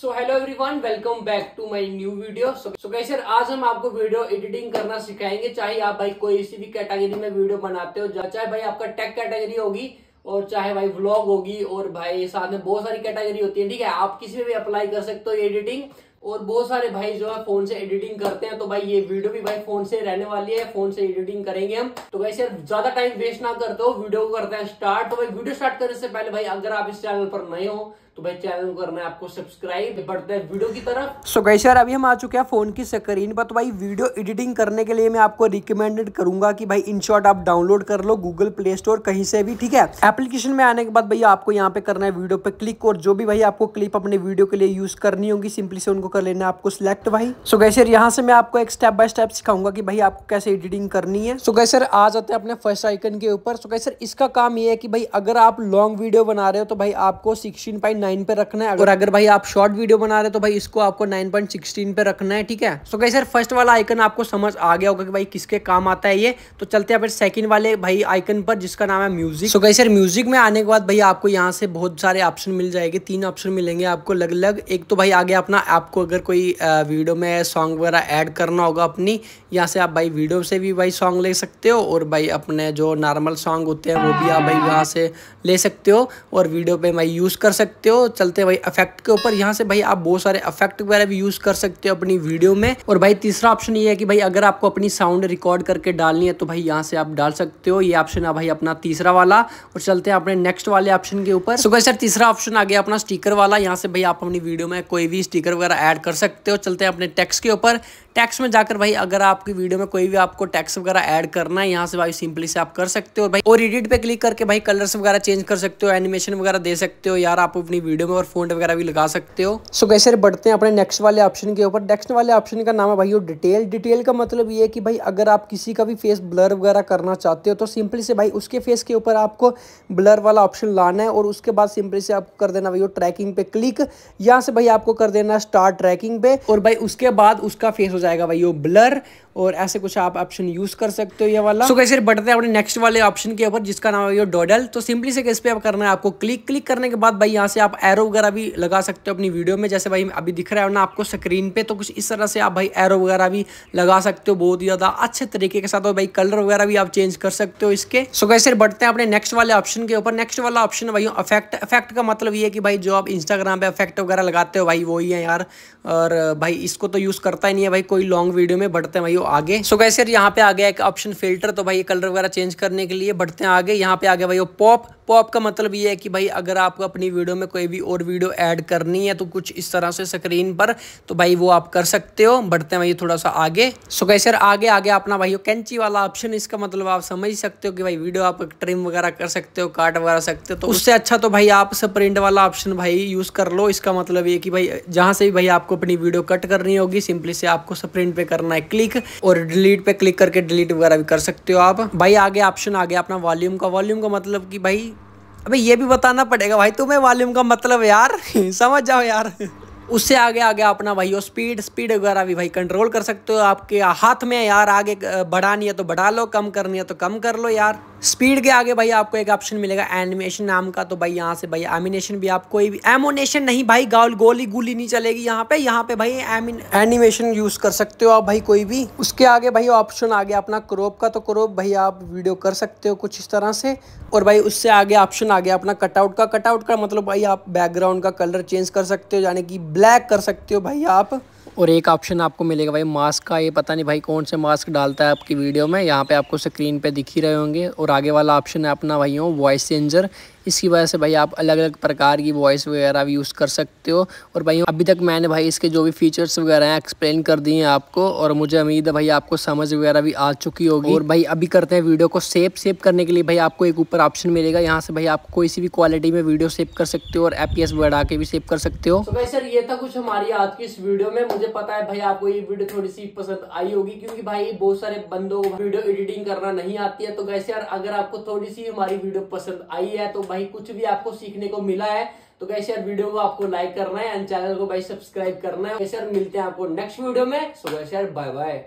so hello everyone welcome back to my new video so कैसे आज हम आपको वीडियो एडिटिंग करना सिखाएंगे चाहे आप भाई कोई भी कैटेगरी में वीडियो बनाते हो चाहे भाई आपका टेक कैटेगरी होगी और चाहे भाई व्लॉग होगी और भाई साथ में बहुत सारी कैटेगरी होती है ठीक है आप किसी में भी अप्लाई कर सकते हो एडिटिंग और बहुत सारे भाई जो है फोन से एडिटिंग करते हैं तो भाई ये वीडियो भी भाई फोन से रहने वाली है फोन से एडिटिंग करेंगे हम तो भाई सर ज्यादा टाइम वेस्ट ना करते हो वीडियो को करते हैं स्टार्ट तो भाई वीडियो स्टार्ट करने से पहले भाई अगर आप इस चैनल पर नए हो तो भाई चैनल को करना है आपको सब्सक्राइब बढ़ते हैं वीडियो की तरफ सो so गई सर अभी हम आ चुके हैं फोन की स्क्रीन पर तो भाई वीडियो एडिटिंग करने के लिए मैं आपको रिकमेंडेड करूंगा कि भाई इन शॉर्ट आप डाउनलोड कर लो गूगल प्ले स्टोर कहीं से भी ठीक है एप्लीकेशन में आने के बाद भाई आपको यहाँ पे करना है वीडियो पे क्लिक और जो भी भाई आपको क्लिप अपने वीडियो के लिए यूज करनी होगी सिंपली से उनको कर लेना आपको सिलेक्ट भाई सो गई सर यहाँ से मैं आपको एक स्टेप बाय स्टेप सिखाऊंगा की भाई आपको कैसे एडिटिंग करनी है सो गई सर आ जाते हैं अपने फर्स्ट आइकन के ऊपर सो गई सर इसका काम ये है कि भाई अगर आप लॉन्ग वीडियो बना रहे हो तो भाई आपको सिक्सटीन नाइन पे रखना है और अगर भाई आप शॉर्ट वीडियो बना रहे तो भाई इसको आपको नाइन पॉइंट सिक्सटीन पे रखना है ठीक है सो कहीं सर फर्स्ट वाला आइकन आपको समझ आ गया होगा कि भाई किसके काम आता है ये तो चलते हैं फिर सेकंड वाले भाई आइकन पर जिसका नाम है म्यूजिक सो कहीं सर म्यूजिक में आने के बाद भाई आपको यहाँ से बहुत सारे ऑप्शन मिल जाएंगे तीन ऑप्शन मिलेंगे आपको अलग अलग एक तो भाई आगे अपना आपको अगर कोई वीडियो में सॉन्ग वगैरह ऐड करना होगा अपनी यहाँ से आप भाई वीडियो से भी भाई सॉन्ग ले सकते हो और भाई अपने जो नॉर्मल सॉन्ग होते हैं वो भी आप भाई यहाँ से ले सकते हो और वीडियो पे भाई यूज़ कर सकते हो हो चलते भाई अफेक्ट के ऊपर यहाँ से भाई आप बहुत सारे अफेक्ट वगैरह भी यूज कर सकते हो अपनी वीडियो में और भाई तीसरा ऑप्शन ये है कि भाई अगर आपको अपनी साउंड रिकॉर्ड करके डालनी है तो भाई यहाँ से आप डाल सकते हो ये ऑप्शन है भाई अपना तीसरा वाला और चलते हैं अपने नेक्स्ट वाले ऑप्शन के ऊपर सुबह सर तीसरा ऑप्शन आ गया अपना स्टीकर वाला यहाँ से भाई आप अपनी वीडियो में कोई भी स्टीकर वगैरह ऐड कर सकते हो चलते हैं अपने टेक्स के ऊपर टैक्स में जाकर भाई अगर आपकी वीडियो में कोई भी आपको टैक्स वगैरह ऐड करना है यहाँ से भाई सिंपली से आप कर सकते हो और भाई और एडिट पे क्लिक करके भाई कलर्स वगैरह चेंज कर सकते हो एनिमेशन वगैरह दे सकते हो यार आप अपनी वीडियो में और फोन वगैरह भी लगा सकते हो सो कैसे बढ़ते हैं अपने नेक्स्ट वाले ऑप्शन के ऊपर नेक्स्ट वाले ऑप्शन का नाम है भाई डिटेल डिटेल का मतलब ये है कि भाई अगर आप किसी का भी फेस ब्लर वगैरह करना चाहते हो तो सिंपली से भाई उसके फेस के ऊपर आपको ब्लर वाला ऑप्शन लाना है और उसके बाद सिंपली से आपको कर देना भाई ट्रैकिंग पे क्लिक यहाँ से भाई आपको कर देना स्टार्ट ट्रैकिंग पे और भाई उसके बाद उसका फेस हो जाएगा भाई ब्लर और ऐसे कुछ आप ऑप्शन यूज़ कर सकते हो ये वाला सो कैसे बढ़ते हैं अपने नेक्स्ट वाले ऑप्शन के ऊपर जिसका नाम है डोडल तो सिंपली से इस पर आप करना है आपको क्लिक क्लिक करने के बाद भाई यहाँ से आप एरो वगैरह भी लगा सकते हो अपनी वीडियो में जैसे भाई अभी दिख रहा है ना आपको स्क्रीन पे तो कुछ इस तरह से आप भाई एरो वगैरह भी लगा सकते हो बहुत ही ज़्यादा अच्छे तरीके के साथ और भाई कलर वगैरह भी आप चेंज कर सकते हो इसके सो कैसे बढ़ते हैं अपने नेक्स्ट वाले ऑप्शन के ऊपर नेक्स्ट वाला ऑप्शन भाई अफेक्ट अफेक्ट का मतलब ये कि भाई जो आप इंस्टाग्राम पे अफेक्ट वगैरह लगाते हो भाई वही है यार और भाई इसको तो यूज़ करता ही नहीं है भाई कोई लॉन्ग वीडियो में बढ़ते हैं भाई आगे सो गए सर यहाँ पे आ गया एक ऑप्शन फिल्टर तो भाई ये कलर वगैरह चेंज करने के लिए बढ़ते हैं आगे यहाँ पे आ गया भाई वो पॉप तो पॉप का मतलब ये है कि भाई अगर आपको अपनी वीडियो में कोई भी और वीडियो ऐड करनी है तो कुछ इस तरह से स्क्रीन पर तो भाई वो आप कर सकते हो बढ़ते हैं भाई थोड़ा सा आगे सो कैसे आगे आगे अपना भाई कैंची वाला ऑप्शन इसका मतलब आप समझ सकते हो कि भाई वीडियो आप ट्रिम वगैरह कर सकते हो काट वगैरह सकते हो तो उससे अच्छा तो भाई आप स्प्रिंट वाला ऑप्शन भाई यूज़ कर लो इसका मतलब ये कि भाई जहाँ से भी भाई आपको अपनी वीडियो कट करनी होगी सिंपली से आपको स्प्रिंट पे करना है क्लिक और डिलीट पे क्लिक करके डिलीट वगैरह भी कर सकते हो आप भाई आगे ऑप्शन आ गया अपना वॉल्यूम का वॉल्यूम का मतलब कि भाई अबे ये भी बताना पड़ेगा भाई तुम्हें वॉल्यूम का मतलब यार समझ जाओ यार उससे आगे आगे अपना भाई और स्पीड स्पीड वगैरह भी भाई कंट्रोल कर सकते हो आपके हाथ में यार आगे बढ़ानी है तो बढ़ा लो कम करनी है तो कम कर लो यार स्पीड के आगे भाई आपको एक ऑप्शन मिलेगा एनिमेशन नाम का तो भाई यहाँ से भाई एमिनेशन भी आप कोई भी एमोनेशन नहीं भाई गाउल गोली गोली नहीं चलेगी यहाँ पे यहाँ पे भाई एनिमेशन यूज कर सकते हो आप भाई कोई भी उसके आगे भाई ऑप्शन आ गया अपना क्रॉप का तो क्रोप भाई आप वीडियो कर सकते हो कुछ इस तरह से और भाई उससे आगे ऑप्शन आ गया अपना कटआउट का कटआउट का मतलब भाई आप बैकग्राउंड का कलर चेंज कर सकते हो यानी कि ब्लैक कर सकते हो भाई आप और एक ऑप्शन आपको मिलेगा भाई मास्क का ये पता नहीं भाई कौन से मास्क डालता है आपकी वीडियो में यहाँ पे आपको स्क्रीन पे दिख ही रहे होंगे और आगे वाला ऑप्शन है अपना भाइयों वॉइस चेंजर इसकी वजह से भाई आप अलग अलग प्रकार की वॉइस वगैरह भी यूज़ कर सकते हो और भाई अभी तक मैंने भाई इसके जो भी फीचर्स वगैरह हैं एक्सप्लेन कर दिए हैं आपको और मुझे उम्मीद है भाई आपको समझ वगैरह भी आ चुकी होगी और भाई अभी करते हैं वीडियो को सेव सेव करने के लिए भाई आपको एक ऊपर ऑप्शन मिलेगा यहाँ से भाई आप कोई सी भी क्वालिटी में वीडियो सेव कर सकते हो और एपीएस बढ़ा के भी सेव कर सकते हो भाई सर ये था कुछ हमारी आज की इस वीडियो में मुझे पता है भाई आपको ये वीडियो थोड़ी सी पसंद आई होगी क्योंकि भाई बहुत सारे बंदों को वीडियो एडिटिंग करना नहीं आती है तो वैसे यार अगर आपको थोड़ी सी हमारी वीडियो पसंद आई है तो भाई कुछ भी आपको सीखने को मिला है तो कैसे यार वीडियो को आपको लाइक करना है एंड चैनल को भाई सब्सक्राइब करना है कैसे तो यार मिलते हैं आपको नेक्स्ट वीडियो में सो कैसे यार बाय बाय